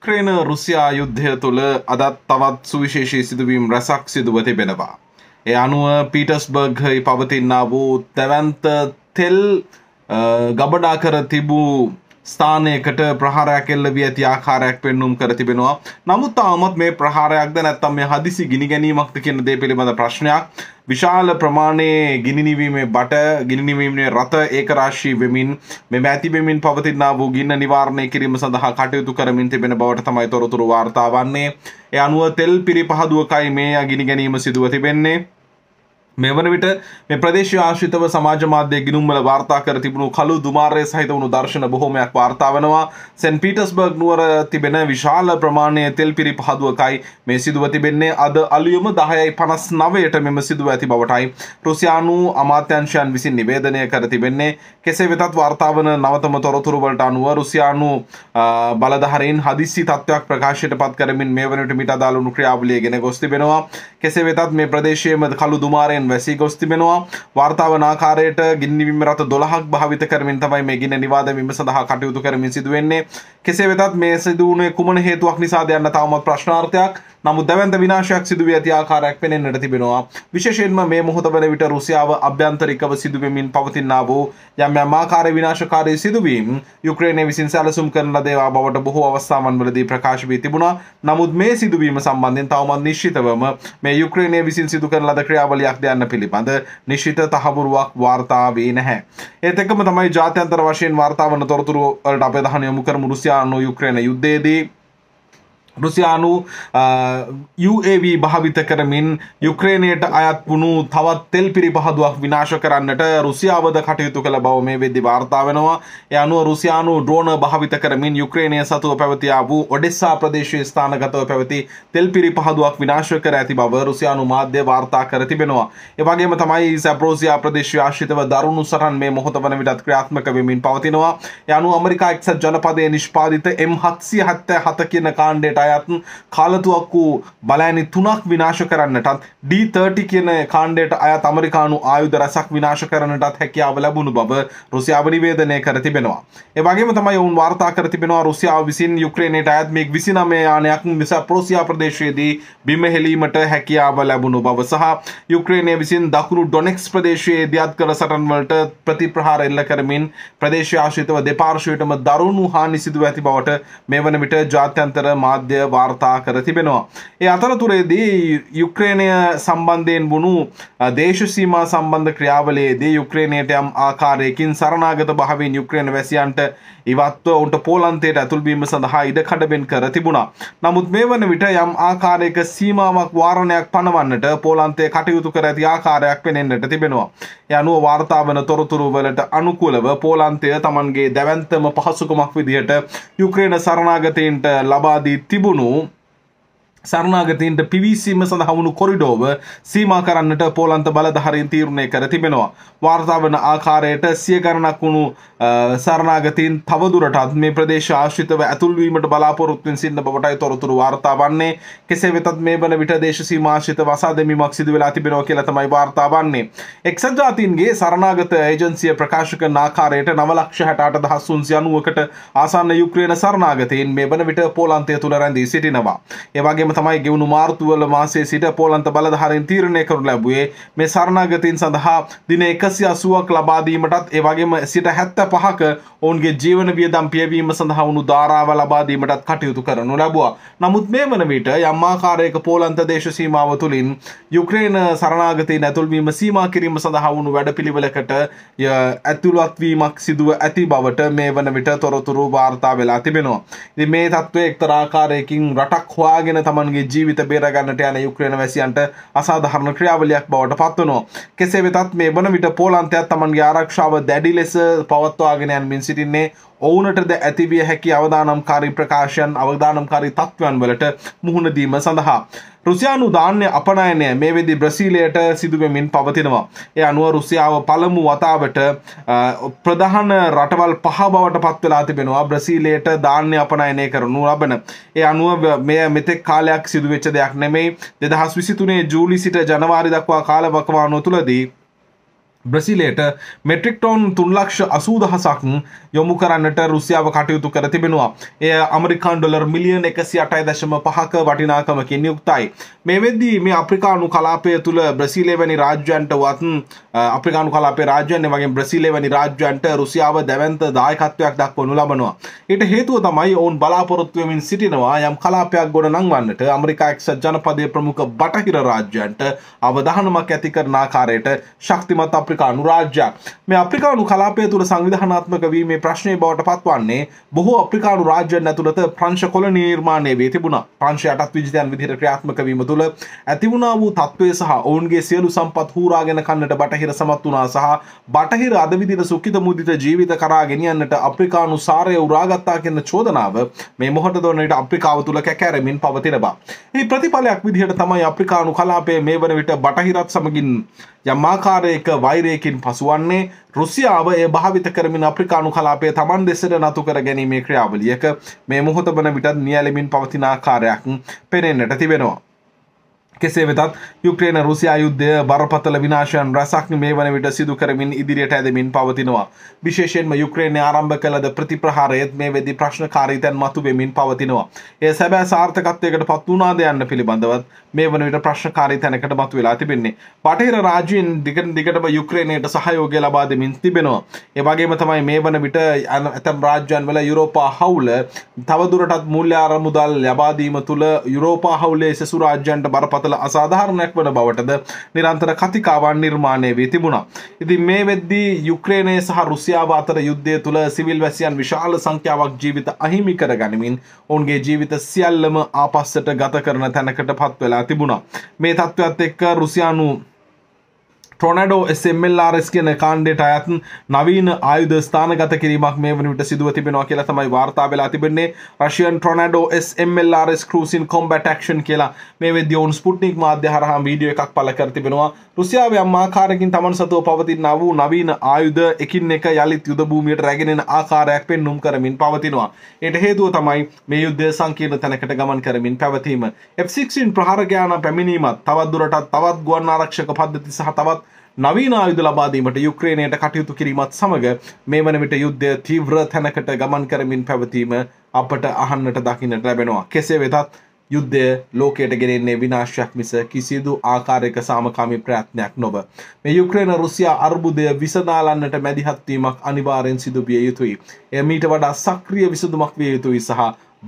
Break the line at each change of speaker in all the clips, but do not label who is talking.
Ukraine Russia යුද්ධය තුළ අදත් තවත් සුවිශේෂී සිදුවීම් රැසක් සිදුව තිබෙනවා. ඒ අනුව පීටස්බර්ග්හයි පවතින්න වූ තැවන්ත තෙල් ගබඩා කර තිබූ ස්ථානයකට ප්‍රහාරයක් එල්ලවී ඇති ආකාරයක් පෙන්නුම් කර තිබෙනවා. නමුත් තාමත් මේ ප්‍රහාරයක්ද නැත්නම් මේ හදිසි ගිනි ගැනීමක්ද කියන දේ පිළිබඳ ප්‍රශ්නයක් විශාල ප්‍රමාණයේ ගිනිනිවීමේ බට ගිනිනිවීමේ රථ ඒකරාශී වෙමින් මෙම ඇතිබෙමින් පවතිනා වූ ගින්න නිවාරණය කිරීම සඳහා කටයුතු කරමින් තිබෙන බවට තමයි තොරතුරු වාර්තා වන්නේ. ඒ අනුව තෙල් පිරිපහදුවකයි මේ අගිනි ගැනීම සිදුව තිබෙන්නේ. මෙවන විට මේ ප්‍රදේශ ආශ්‍රිතව සමාජ මාධ්‍ය ගිනුම්වල වාර්තා කර තිබුණු කළු දුමාරය සහිත වුණු දර්ශන බොහොමයක් වාර්තා වෙනවා. සෙන් පීටර්ස්බර්ග් නුවර තිබෙන විශාල ප්‍රමාණයේ තෙල් පිරි පහදුවකයි මේ සිදුව තිබෙන්නේ අද අලුයම 10.59ට මෙම සිදුව ඇති බවටයි රුසියානු අමාත්‍යංශයන් විසින් නිවේදනය කර තිබෙන්නේ. කෙසේ වෙතත් වාර්තා වන නවතම තොරතුරු වලට අනුව රුසියානු බලධාරීන් හදිස්සි තත්ත්වයක් ප්‍රකාශයට පත් කරමින් මේ වනවිට මිට අදාළ වුණු ක්‍රියාවලිය ගෙන ගොස් තිබෙනවා. කෙසේ වෙතත් මේ ප්‍රදේශයේම කළු දුමාරය ගින්නෙන් වැසී ගොස් තිබෙනවා වාර්තාව නාකාරයට ගින්නිවිම රත දොළහක් භාවිත කරමින් තමයි මේ ගින්න නිවාදවීම සඳහා කටයුතු කරමින් සිදුවෙන්නේ කෙසේ වෙතත් මේ සිදුවුණේ කුමන හේතුවක් නිසාද යන්න තවමත් ප්‍රශ්නාර්ථයක් නමුත් දැවන්ත විනාශයක් සිදුවී ඇති ආකාරයක් පෙනෙන්නට තිබෙනවා විශේෂයෙන්ම මේ මොහොත වන විට රුසියාව අභ්‍යන්තරිකව සිදුවෙමින් පවතිනා වූ යම් යම් ආකාර විනාශකාරී සිදුවීම් යුක්‍රේනය විසින් සැලසුම් කරන දේවා බවට බොහෝ අවස්ථාවන් වලදී ප්‍රකාශ වී තිබුණා නමුත් මේ සිදුවීම සම්බන්ධයෙන් තවමත් නිශ්චිතවම මේ යුක්‍රේනය විසින් සිදු කරන ලද ක්‍රියාවලියක්ද යන්න පිළිබඳ නිශ්ිත තහවුරුවක් වාර්තා වේ නැහැ. ඒත් එක්කම තමයි ජාත්‍යන්තර වශයෙන් වාර්තා වන තොරතුරු වලට අපේ දහන යොමු කරමු රුසියානු යුක්‍රේන යුද්ධයේදී රුසියානු UAV භාවිත කරමින් යුක්‍රේණයට අයත් වුණු තවත් තෙල් පිරිපහදුවක් විනාශ කරන්නට රුසියාවද කටයුතු කළ බව මේ වෙද්දි වාර්තා වෙනවා. ඒ අනුව රුසියානු ඩ්‍රෝන භාවිත කරමින් යුක්‍රේනය සතුව පැවතියා වූ ඔඩෙස්සා ප්‍රදේශයේ ස්ථානගතව පැවති තෙල් පිරිපහදුවක් විනාශ කර ඇති බව රුසියානු මාධ්‍ය වාර්තා කර තිබෙනවා. ඒ වගේම තමයි සැප්‍රෝසියා ප්‍රදේශය ආශ්‍රිතව දරුණු සටන් මේ මොහොත වන විටත් ක්‍රියාත්මක වෙමින් පවතිනවා. ඒ අනුව ඇමරිකා එක්සත් ජනපදයේ නිෂ්පාදිත M777 කියන කාණ්ඩයට අයත් කාලතුවක්කු බලෑනි තුනක් විනාශ කරන්නටත් D30 කියන කාණ්ඩයට අයත් අමරිකානු ආයුධ රැසක් විනාශ කරන්නටත් හැකියාව ලැබුණු බව රුසියාව නිවේදනය කර තිබෙනවා. ඒ වගේම තමයි ඔවුන් වාර්තා කර තිබෙනවා රුසියාව විසින් යුක්‍රේනයට අයත් මේ 29 යානයක් මිසා ප්‍රෝසියා ප්‍රදේශයේදී බිම හෙලීමට හැකියාව ලැබුණු බව සහ යුක්‍රේනය විසින් දකුණු ඩොනෙක්ස් ප්‍රදේශයේ දියත් කළ සටන්වලට ප්‍රතිප්‍රහාර එල්ල කරමින් ප්‍රදේශ ආශ්‍රිතව දෙපාර්ශවයටම දරුණු හානි සිදුව ඇති බවට මේ වන විට ජාත්‍යන්තර මාධ්‍ය මාධ්‍ය වාර්තා කර තිබෙනවා. ඒ අතරතුරේදී යුක්‍රේණය සම්බන්ධයෙන් වුණු දේශසීමා සම්බන්ධ ක්‍රියාවලයේදී යුක්‍රේණයට යම් ආකාරයකින් සරණාගත භාවයෙන් යුක්‍රේණ වැසියන්ට ඉවත්ව උන්ට පෝලන්තයට ඇතුල්බීම සඳහා ඉඩ කඩබෙන් කර තිබුණා. නමුත් මේ වන විට යම් ආකාරයක සීමාවක් වාරණයක් පනවන්නට පෝලන්තය කටයුතු කර ඇති ආකාරයක් පෙනෙන්නට තිබෙනවා. එය අනුව වාර්තාාවන තොරතුරු වලට අනුකූලව පෝලන්තය තමන්ගේ දැවන්තම පහසුකමක් විදිහට යුක්‍රේණ සරණාගතයන්ට ලබාදී තිබ 不努。සරණාගතීන්ට පිවිසීම සඳහවුණු කොරිඩෝව සීම කරන්නට පෝලන්ත බලධහරින් තීරණය කර තිබෙනවා. වාර්තාාවන ආකාරයට සියගරණක් වුණු සරණාගතින් තවදුරටත් මේ ප්‍රදේශ ආශ්‍රිතව ඇතුල්වීමට බලාපොරොත්තුවෙන් සින්න බවටයි තොරතුරු වාර්තා වන්නේ කෙසේ වෙතත් මේ වන විට දේශ මාශිත වසා දෙමීමක් සිදු වෙලා තිබෙනවා කියලා තමයි වාර්තා වන්නේ. එක්සත් ජාතීන්ගේ සරණාගත ඒජන්සිය ප්‍රකාශ කරන ආකාරයට නවලක්ෂ හැටාට දහස්සුන්සි අනුවකට ආසන්න යුක්‍රේන සරණාගතයෙන් මේ වන විට පෝලන්තය තුළ රැඳී සිටිනවා. ඒවගේ වගේම තමයි ගෙවුණු මාර්තුවල මාසේ සිට පෝලන්ත බලධාරයෙන් තීරණය කරනු ලැබුවේ මේ සරණාගතීන් සඳහා දින එකසි අසුවක් ලබාදීමටත් ඒවගේම සිට හැත්ත පහක ඔවුන්ගේ ජීවන වියදම් පියවීම සඳහා වුණු ධාරාව ලබාදීමටත් කටයුතු කරනු ලැබවා. නමුත් මේ වන විට යම්මාකාරයක පෝලන්ත දේශ සීමාව තුළින් යුක්‍රේන සරණාගතීන් ඇතුල්වීම සීමා කිරීම සඳහා වුණු වැඩපිළිවෙලකට ඇතුළත්වීමක් සිදුව ඇති බවට මේ වන විට තොරතුරු වාර්තා වෙලා තිබෙනවා. මේ තත්ත්වය එක්තරාකාරයකින් රටක් හොයාගෙන තම තමන්ගේ ජීවිත බේරගන්නට යන යුක්්‍රේණ වැසියන්ට අසාධහරණ ක්‍රියාවලයක් බවට පත්වනවා. කෙසේ වෙතත් මේ වන විට පෝලන්තයක් තමන්ගේ ආරක්ෂාව දැඩි ලෙස පවත්වාගෙනයන්මින් සිටින්නේ ඔවුනටද ඇතිවිය හැකි අවදානම්කාරී ප්‍රකාශයන් අවධානම්කාරී තත්ත්වයන් වලට මුහුණදීම සඳහා. රුසියානු ධාන්‍ය අපනයනය මේ වෙදි බ්‍රසීලයට සිදුවෙමින් පවතිනවා. ඒ අනුව රුසියාව පළමු වතාවට ප්‍රධාන රටවල් පහ බවට පත්වෙලා තිබෙනවා බ්‍රසීලයට ධාන්‍ය අපනයනය කරනු ලබන. ඒ අනුව මෙය මෙතෙක් කාලයක් සිදුවෙච්ච දෙයක් නෙමෙයි දෙදහස් විසිතුනේ ජූලි සිට ජනවාරි දක්වා කාලවකවානුව තුළදී බ්‍රසිලයට මෙට්‍රික්ටෝන් තුන්ලක්ෂ අසූදහසක් යොමු කරන්නට රුසියාව කටයුතු කර තිබෙනවා. එය අමරිකාන් ඩොලර් මිලියන එකසි අටයි දශම පහක වටිනාකමකින් යුක්තයි. මේ වෙද්දී මේ අප්‍රිකානු කලාපය තුළ බ්‍රසිලේ වැනි රාජ්‍යන්ට වත්න් අප්‍රිකානු කලාපේ රාජ්‍යන්ය වගේ බ්‍රසිලේ වැනි රාජ්‍යන්ට රුසියාව දැවන්ත දායකත්වයක් දක්වනු ලබනවා. ඊට හේතුව තමයි ඔවුන් බලාපොරොත්තුවමින් සිටිනවා යම් කලාපයක් ගොඩ නංවන්නට අමරිකා එක්සත් ජනපදය ප්‍රමුඛ බටහිර රාජ්‍යන්ට අවධානමක් ඇති කරන ආකාරයට ශක්තිමත් අප අප්‍රිකානු රාජ්‍යයක් මේ අප්‍රිකානු කලාපය තුළ සංවිධානාත්මක වීමේ ප්‍රශ්නය බවට පත්වන්නේ බොහෝ අප්‍රිකානු රාජ්‍යයන් ඇතුළත ප්‍රංශ කොල නිර්මාණය වේ තිබුණා ප්‍රංශ යටත් විජිතයන් විදිහට ක්‍රියාත්මක වීම තුළ ඇතිවුණා වූ තත්ත්වය සහ ඔවුන්ගේ සියලු සම්පත් හූරාගෙන කන්නට බටහිර සමත් වුණා සහ බටහිර අද විදිහට සුඛිත මුදිත ජීවිත කරා ගෙනියන්නට අප්‍රිකානු සාරය උරාගත්තා කියන චෝදනාව මේ මොහොත දොනට අප්‍රිකාව තුළ කැකෑරමින් පවතින බා. ඒ ප්‍රතිඵලයක් විදිහට තමයි අප්‍රිකානු කලාපය මේ වන විට බටහිරත් සමගින් යම්මාකාරයක වෛර වෛරයකින් පසුවන්නේ රුසියාව ඒ භාවිත කරමින් අප්‍රිකානු කලාපය තමන් දෙසට නතු කර ගැනීමේ ක්‍රියාවලියක මේ මුහොත බන විටත් නියලමින් පවතිනාකාරයක් පෙනෙන්නට තිබෙනවා. කෙසේ වෙතත් යුක්්‍රේන රුසියා යුද්ධය බරපතල විනාශයන් රැසක්න මේ වන විට සිදුකරමින් ඉදිරියට ඇදමින් පවතිනවා. විශේෂෙන්ම යුක්්‍රේණ ආරම්භ කළද ප්‍රතිප්‍රහාරයත් මේ වෙදි ප්‍රශ්නකාරීතැන් මතු වෙමින් පවතිනවා. ඒ සැබෑ සාර්ථකත්වයකට පත්වනාද යන්න පිළිබඳවත් මේ වන විට ප්‍රශ්කාරි තැනකට මතු වෙලා තිබෙන්නේ. පටහිර රාජීන් දිගට දිගටම යුක්්‍රේණයට සහයෝග ලබා දෙමින් තිබෙනවා. ඒවගේම තමයි මේ වන විට ඇතම් රාජ්‍යන් වල යුරෝපා හවුල තවදුරටත් මුල්්‍ය අරමුදල් ලබාදීම තුළ යුරෝපා හවුලේ සෙසු රාජ්‍යන්ට බරපතල තුළ අසාධාරණයක් වන බවටද නිරන්තර කතිකාවන් නිර්මාණය වී තිබුණා. ඉතින් මේ වෙද්දී යුක්‍රේනය සහ රුසියාව අතර යුද්ධය තුළ සිවිල් වැසියන් විශාල සංඛ්‍යාවක් ජීවිත අහිමි කර ගනිමින් ඔවුන්ගේ ජීවිත සියල්ලම ආපස්සට ගත කරන තැනකට පත් වෙලා තිබුණා. මේ තත්ත්වත් එක්ක රුසියානු ටොනඩෝ SMLRS කියන කාණ්ඩයට අයත් නවීන ආයුධ ස්ථානගත කිරීමක් මේ වන විට සිදුව තිබෙනවා කියලා තමයි වාර්තා වෙලා තිබෙන්නේ Russian tornado SMLRS cruising combat action කියලා මේ වෙද්දී ඔවුන් ස්පුට්නික් මාධ්‍ය හරහා වීඩියෝ එකක් පළ කර තිබෙනවා රුසියාවේ යම් ආකාරයකින් Taman සතුව පවතිනා වූ නවීන ආයුධ එකින් එක යලිත් යුද භූමියට රැගෙන ආකාරයක් පෙන්눔 කරමින් පවතිනවා ඒට හේතුව තමයි මේ යුද්ධය සංකීර්ණ තැනකට ගමන් කරමින් පැවතීම F16 ප්‍රහාරකයාන පැමිණීමත් තවත් දුරටත් තවත් ගුවන් ආරක්ෂක පද්ධති සහ තවත් නවීන ආයුධ ලබාදීමට යුක්‍රේණයට කටයුතු කිරීමත් සමග මේ වන විට යුද්ධය තීව්‍ර තැනකට ගමන් කරමින් පැවතීම අපට අහන්නට දකින්නට ලැබෙනවා. කෙසේ වෙතත් යුද්ධය ලෝකයට ගෙනෙන්නේ විනාශයක් මිස කිසිදු ආකාරයක සාමකාමී ප්‍රයත්නයක් නොබ. මේ යුක්‍රේන රුසියා අර්බුදය විසනාලන්නට මැදිහත්වීමක් අනිවාරයෙන් සිදුවිය යුතුයි. එය මීට වඩා සක්‍රිය විසඳුමක් විය යුතුයි සහ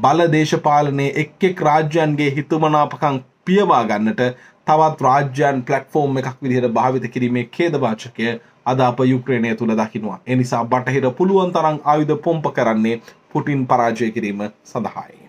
බල දේශපාලනයේ එක් එක් රාජ්‍යන්ගේ හිතුමනාපකම් පියවා ගන්නට තවත් රාජ්‍යයන් පලට්ෆෝර්ම් එකක් විදිහට භාවිත කිරීමේ කේදවාචකය අද අප යුක්්‍රණය තුළ දකිනවා. එනිසා බටහිර පුළුවන් තරං ආයුධ පොම්ප කරන්නේ පුටින් පරාජය කිරීම සඳහායි.